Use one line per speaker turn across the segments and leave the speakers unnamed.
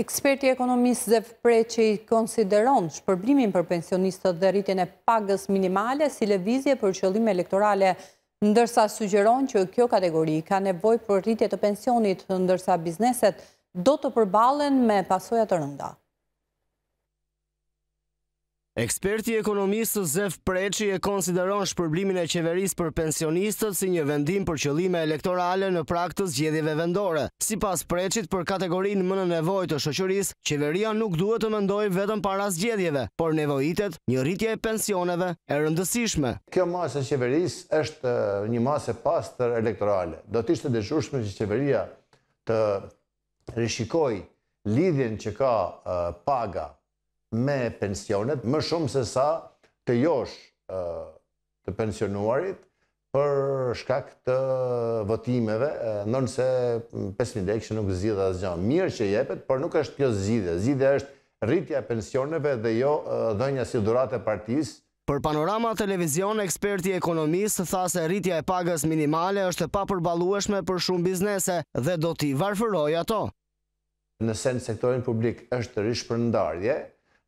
Eksperti ekonomisë dhe vëpre që i konsideron shpërblimin për pensionistët dhe rritin e pagës minimale si levizje për qëllime elektorale, ndërsa sugjeron që kjo kategori ka nevoj për rritje të pensionit, ndërsa bizneset do të përbalen me pasojat të rëndat.
Eksperti ekonomistës Zef Preqi e konsideron shpërblimin e qeveris për pensionistët si një vendim për qëllime elektorale në praktës gjedhjeve vendore. Si pas Preqit për kategorin më në nevoj të shëqëris, qeveria nuk duhet të mendoj vetëm paras gjedhjeve, por nevojitet një rritje e pensioneve e rëndësishme.
Kjo masë e qeveris është uh, një masë e pas të elektorale. Do të ishte dëshushme që qeveria të rishikoj lidhjen që ka uh, paga me pensionet, më shumë se sa të josh të pensionuarit për shkak të votimeve, nënë 5.000 e kështë nuk zidhe asë gjënë. Mirë që jepet, por nuk është kjo zidhe. Zidhe është rritja pensioneve dhe jo dhënja si durate partijës,
Për panorama televizion, eksperti ekonomisë tha se rritja e pagës minimale është pa përbalueshme për shumë biznese dhe do t'i varfëroj ato. Nëse në
sektorin publik është rishpërndarje, për ndarje,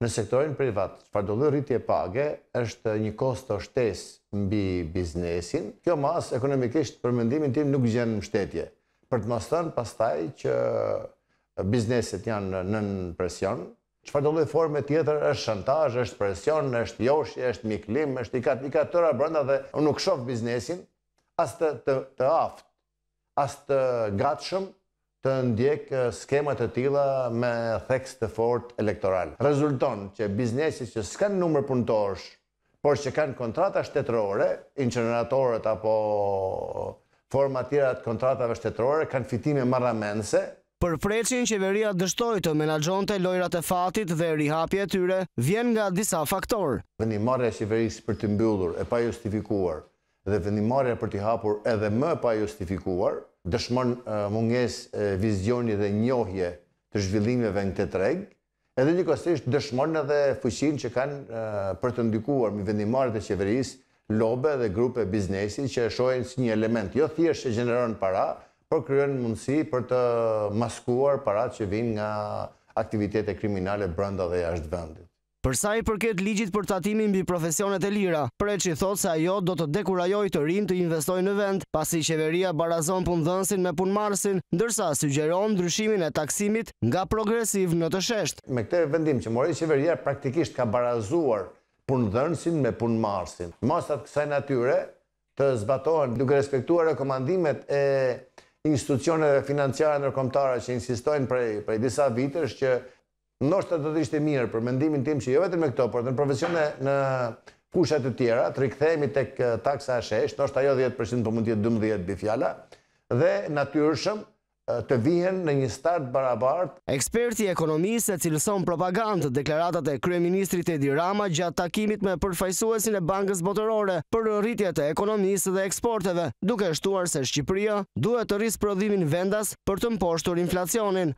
në sektorin privat, çfarë do lë rritje page është një kosto shtesë mbi biznesin. Kjo mas ekonomikisht për mendimin tim nuk gjen mbështetje. Për të mos thënë pastaj që bizneset janë në nën presion, çfarë do lë forme tjetër është shantazh, është presion, është joshje, është miklim, është i kat tëra brënda brenda dhe nuk shoh biznesin as të të, aft, as të gatshëm të ndjek skemat e tila me theks të fort elektoral. Rezulton që biznesi që s'kanë numër punëtorsh, por që kanë kontrata shtetërore, inqenëratorët apo formatirat kontratave shtetërore, kanë fitime maramense,
Për preqin, qeveria dështoj të menagjon të lojrat e fatit dhe rihapje e tyre, vjen nga disa faktor. Vëndimarja
qeverisë për të mbyllur e pa justifikuar dhe vëndimarja për të hapur edhe më pa justifikuar, dëshmon munges vizioni dhe njohje të zhvillimeve në këtë treg, edhe një kostisht dëshmon edhe fëqin që kanë për të ndikuar më vendimarë të qeveris, lobe dhe grupe biznesi që shojën si një element, jo thjesht që gjeneron para, për kryon mundësi për të maskuar para që vinë nga aktivitete kriminale brënda dhe jashtë vendit.
Përsa i përket ligjit për tatimin bi profesionet e lira, që i thot se ajo do të dekurajoj të rinë të investoj në vend, pasi qeveria barazon pundhënsin dhënsin me pun marsin, ndërsa sugjeron ndryshimin e taksimit nga progresiv në të shesht. Me këte vendim që mori qeveria praktikisht ka barazuar pundhënsin dhënsin
me pun marsin. Masat kësaj natyre të zbatohen duke respektuar rekomandimet e institucionet e financiare nërkomtara që insistojnë prej, prej disa vitesh që nështë të të ishte mirë për mendimin tim që jo vetër me këto, por të në profesione në kushet të tjera, të rikëthejmi të taksa a shesh, nështë ajo 10% për po mund të jetë 12% bifjala, dhe natyrshëm të vijen në një start barabart.
Eksperti ekonomisë e cilëson propagandë deklaratat e Kryeministrit Edi Rama gjatë takimit me përfajsuesin e bankës botërore për rritjet e ekonomisë dhe eksporteve, duke shtuar se Shqipëria duhet të rrisë prodhimin vendas për të mposhtur inflacionin.